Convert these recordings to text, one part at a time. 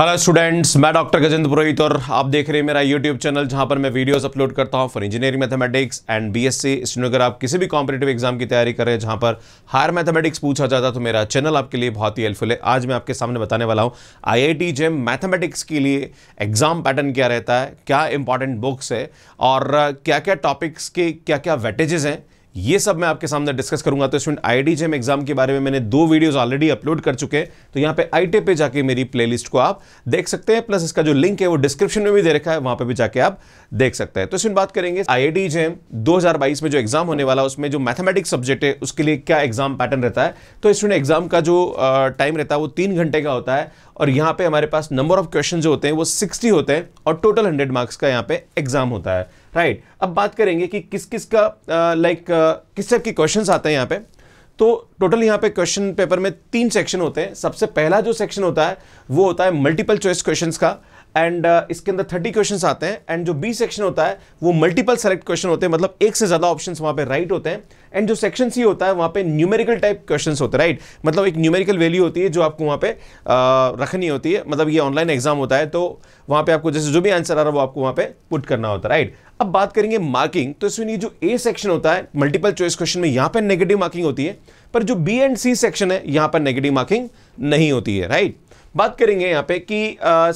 Hello students मैं doctor Gajendra Purohit और आप देख रहे हैं मेरा यूट्यूब चैनल जहां पर मैं वीडियोस अपलोड करता हूं for engineering mathematics and BSc इसलिए अगर आप किसी भी कॉम्पिटेटिव एग्जाम की तैयारी कर रहे हैं जहां पर हायर मैथमेटिक्स पूछा जाता है तो मेरा चैनल आपके लिए बहुत ही हेल्पफुल है आज मैं आपके सामने बताने वाला हूँ आई आई जेम मैथमेटिक्स के लिए एग्जाम पैटर्न क्या रहता है क्या इंपॉर्टेंट बुक्स है और क्या क्या टॉपिक्स के क्या क्या वेटेजेज हैं ये सब मैं आपके सामने डिस्कस करूंगा तो स्टूडेंट आई जेम एग्जाम के बारे में मैंने दो वीडियोस ऑलरेडी अपलोड कर चुके हैं तो यहाँ पे आई टे पे जाके मेरी प्लेलिस्ट को आप देख सकते हैं प्लस इसका जो लिंक है वो डिस्क्रिप्शन में भी दे रखा है वहां पे भी जाके आप देख सकते हैं तो स्टूडेंट बात करेंगे आई जेम दो में जो एग्जाम होने वाला है उसमें जो मैथमेटिक्स सब्जेक्ट है उसके लिए क्या एग्जाम पैटर्न रहता है तो स्टूडेंट एग्जाम का जो टाइम रहता है वो तीन घंटे का होता है और यहाँ पे हमारे पास नंबर ऑफ क्वेश्चन जो होते हैं वो सिक्सटी होते हैं और टोटल हंड्रेड मार्क्स का यहाँ पे एग्जाम होता है राइट right. अब बात करेंगे कि किस किस का लाइक किस टाइप के क्वेश्चन आते हैं यहाँ पे तो टोटल यहाँ पे क्वेश्चन पेपर में तीन सेक्शन होते हैं सबसे पहला जो सेक्शन होता है वो होता है मल्टीपल चॉइस क्वेश्चंस का एंड uh, इसके अंदर थर्टी क्वेश्चन आते हैं एंड जो बी सेक्शन होता है वो मल्टीपल सेलेक्ट क्वेश्चन होते हैं मतलब एक से ज़्यादा ऑप्शन वहाँ पे राइट होते हैं एंड जो सेक्शन सी होता है वहाँ पे न्यूमेरिकल टाइप क्वेश्चन होते हैं राइट मतलब एक न्यूमेरिकल वैल्यू होती है जो आपको वहाँ पे uh, रखनी होती है मतलब ये ऑनलाइन एग्जाम होता है तो वहाँ पे आपको जैसे जो भी आंसर आ रहा है वो आपको वहाँ पे पुट करना होता है राइट अब बात करेंगे मार्किंग तो इसमें जो ए सेक्शन होता है मल्टीपल चॉइस क्वेश्चन में यहाँ पर नेगेटिव मार्किंग होती है पर जो बी एंड सी सेक्शन है यहाँ पर नेगेटिव मार्किंग नहीं होती है राइट बात करेंगे यहाँ पे कि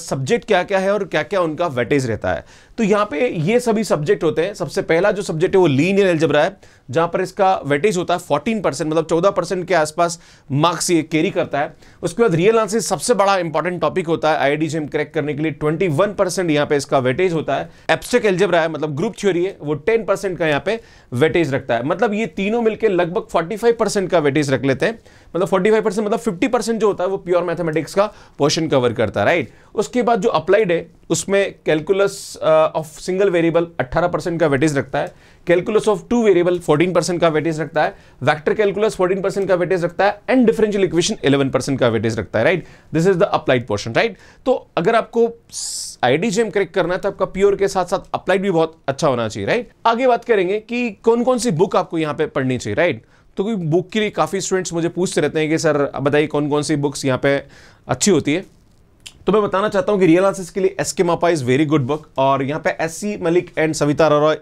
सब्जेक्ट क्या क्या है और क्या क्या उनका वेटेज रहता है तो यहाँ पे ये सभी सब्जेक्ट होते हैं सबसे पहला जो सब्जेक्ट है वो लीनियर एल्जबरा है जहां पर इसका वेटेज होता है 14 परसेंट मतलब 14 परसेंट के आसपास मार्क्स ये कैरी करता है उसके बाद रियल आंसर सबसे बड़ा इंपॉर्टेंट टॉपिक होता है आई आई क्रैक करने के लिए 21 परसेंट यहाँ पे इसका वेटेज होता है एप्सेक एल्जेब्रा है मतलब ग्रुप थ्योरी है वो 10 परसेंट का यहाँ पे वेटेज रखता है मतलब ये तीनों मिलकर लगभग फोर्टी परसेंट का वेटेज रख लेते हैं मतलब फोर्टी परसेंट मतलब फिफ्टी परसेंट जो होता है वो प्योर मैथमेटिक्स का पोर्शन कवर करता है राइट उसके बाद जो अप्लाइड है उसमें calculus of single variable 18 percent का वेटेज रखता है calculus of two variable 14 percent का वेटेज रखता है वेक्टर कैलकुलस 14 परसेंट का वेटेज रखता है एंड डिफरेंशियल इक्वेशन 11 परसेंट का वेटेज रखता है right this is the applied portion right तो अगर आपको जेम करेक्ट करना है तो आपका प्योर के साथ साथ अप्लाइड भी बहुत अच्छा होना चाहिए राइट आगे बात करेंगे कि कौन कौन सी बुक आपको यहाँ पे पढ़नी चाहिए राइट तो क्योंकि बुक के लिए काफ़ी स्टूडेंट्स मुझे पूछते रहते हैं कि सर बताइए कौन कौन सी बुक्स यहाँ पे अच्छी होती है तो मैं बताना चाहता हूं कि रियल आंसर्स के लिए एस के मापा इज़ वेरी गुड बुक और यहां पे S C Malik and Savita Roy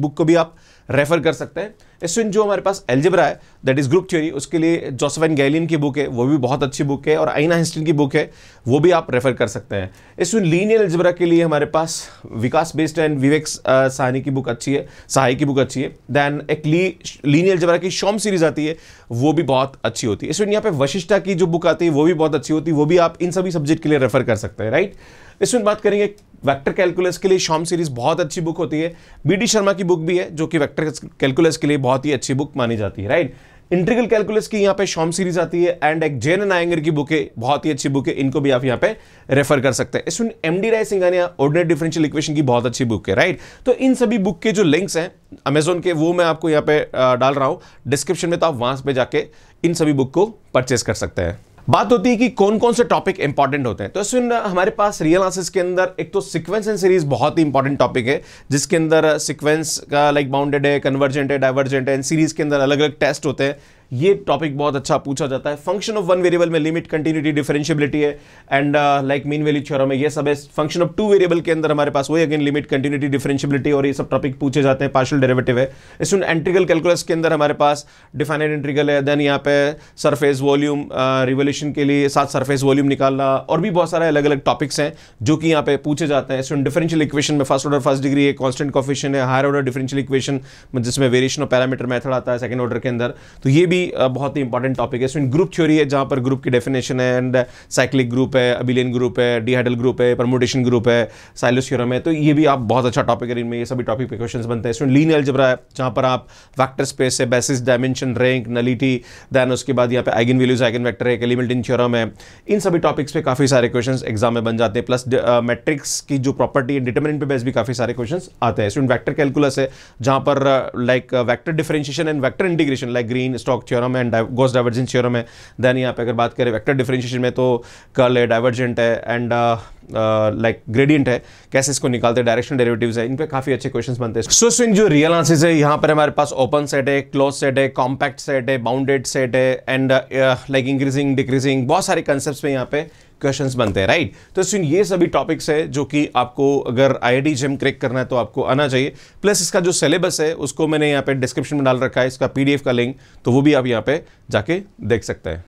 book को भी आप रेफर कर सकते हैं स्टूडेंट जो हमारे पास एल्जेब्रा है दैट इज ग्रुप थ्योरी उसके लिए एंड गैलिन की बुक है वो भी बहुत अच्छी बुक है और आइना हिस्टिन की बुक है वो भी आप रेफर कर सकते हैं स्टूडेंट लीनियर एल्जेब्रा के लिए हमारे पास विकास बेस्ड एंड विवेक सहनी की बुक अच्छी है सहाय की बुक अच्छी है देन एक लीनियर एल्जेब्रा की शॉम सीरीज आती है वो भी बहुत अच्छी होती है स्टूडेंट यहाँ पे वशिष्ठा की जो बुक आती है वो भी बहुत अच्छी होती है वो भी आप इन सभी सब्जेक्ट के लिए रेफर कर सकते हैं राइट इसमें बात करेंगे वेक्टर कैलकुलस के लिए शॉम सीरीज बहुत अच्छी बुक होती है बी डी शर्मा की बुक भी है जो कि वेक्टर कैलकुलस के लिए बहुत ही अच्छी बुक मानी जाती है राइट इंट्रिकल कैलकुलस की यहाँ पे शॉम सीरीज आती है एंड एक जेन नायंगर आयंगर की बुक है बहुत ही अच्छी बुक है इनको भी आप यहाँ पे रेफर कर सकते हैं इसमें M D Rai Singhania ordinary differential equation की बहुत अच्छी बुक है राइट तो इन सभी बुक के जो लिंक्स हैं अमेजोन के वो मैं आपको यहाँ पे डाल रहा हूँ डिस्क्रिप्शन में तो आप वहाँ पर जाके इन सभी बुक को परचेस कर सकते हैं बात होती है कि कौन कौन से टॉपिक इंपॉर्टेंट होते हैं तो इसमें हमारे पास रियल आंसर्स के अंदर एक तो सीक्वेंस एंड सीरीज बहुत ही इंपॉर्टेंट टॉपिक है जिसके अंदर सीक्वेंस का लाइक बाउंडेड है कन्वर्जेंट है डाइवर्जेंट है एंड सीरीज के अंदर अलग अलग टेस्ट होते हैं ये टॉपिक बहुत अच्छा पूछा जाता है फंक्शन ऑफ वन वेरिएबल में लिमिट कंटिन्यूटी डिफरेंशियबिलिटी है and like mean value theorem है ये सब है फंक्शन ऑफ टू वेरिएबल के अंदर हमारे पास वही अगेन लिमिट कंटिन्यूटी डिफरेंशियबिलिटी और ये सब टॉपिक पूछे जाते हैं पार्शल डेरेवेटिव है इसमें एंट्रिकल कैलकुलस के अंदर हमारे पास डिफाइनाइट एंट्रिकल है देन यहाँ पे सरफेस वॉल्यूम रिवोल्यूशन के लिए साथ सरफेस वॉल्यूम निकालना और भी बहुत सारे अलग अलग टॉपिक्स हैं जो कि यहाँ पे पूछे जाते हैं इसमें डिफरेंशियल इक्वेशन में फर्स्ट ऑर्डर फर्स्ट डिग्री है कॉन्स्टेंट कॉफिशन है हायर ऑर्डर डिफरेंशियल इक्वेशन जिसमें वेरिएशन ऑफ पैरामीटर मैथड आता है सेकंड ऑर्डर के अंदर तो ये भी बहुत ही इंपॉर्टेंट टॉपिक है स्टूडेंट ग्रुप थ्योरी है जहाँ पर ग्रुप की डेफिनेशन है एंड साइक्लिक ग्रुप है अबिलियन ग्रुप है डिहाइडल ग्रुप है परमोटेशन ग्रुप है साइलस थ्योरम है तो ये भी आप बहुत अच्छा टॉपिक है इनमें ये सभी टॉपिक पे क्वेश्चन बनते हैं स्टूडेंट लीन एल्जबरा है जहाँ पर आप वैक्टर स्पेस है basis dimension rank nullity then उसके बाद यहाँ पे आइगन वैल्यूज आइगन वैक्टर है एलिमेंट इन थ्योरम है इन सभी टॉपिक्स पे काफ़ी सारे क्वेश्चन एग्जाम में बन जाते हैं प्लस मैट्रिक्स की जो प्रॉपर्टी है डिटर्मिनेंट पे बेस भी काफ़ी सारे क्वेश्चन आते हैं स्टूडेंट वैक्टर कैलकुलस है जहाँ पर like vector differentiation and vector integration like Green stock Stokes theorem and Gauss divergence theorem है देन यहाँ पे अगर बात करें वेक्टर डिफरेंशिएशन में तो कर्ल है डाइवर्जेंट है एंड लाइक ग्रेडियंट है कैसे इसको निकालते हैं डायरेक्शन डेरिवेटिव्स है इन पर काफ़ी अच्छे क्वेश्चन बनते हैं सो स्विंग जो रियल आंसर्स है यहाँ पर हमारे पास ओपन सेट है क्लोज सेट है कॉम्पैक्ट सेट है बाउंडेड सेट है एंड लाइक इंक्रीजिंग डिक्रीजिंग बहुत सारे कंसेप्ट यहाँ पे क्वेश्चन बनते हैं राइट तो सुन ये सभी टॉपिक्स है जो कि आपको अगर आई आई जेम क्रिक करना है तो आपको आना चाहिए प्लस इसका जो सिलेबस है उसको मैंने यहाँ पे डिस्क्रिप्शन में डाल रखा है इसका पीडीएफ का लिंक तो वो भी आप यहाँ पे जाके देख सकते हैं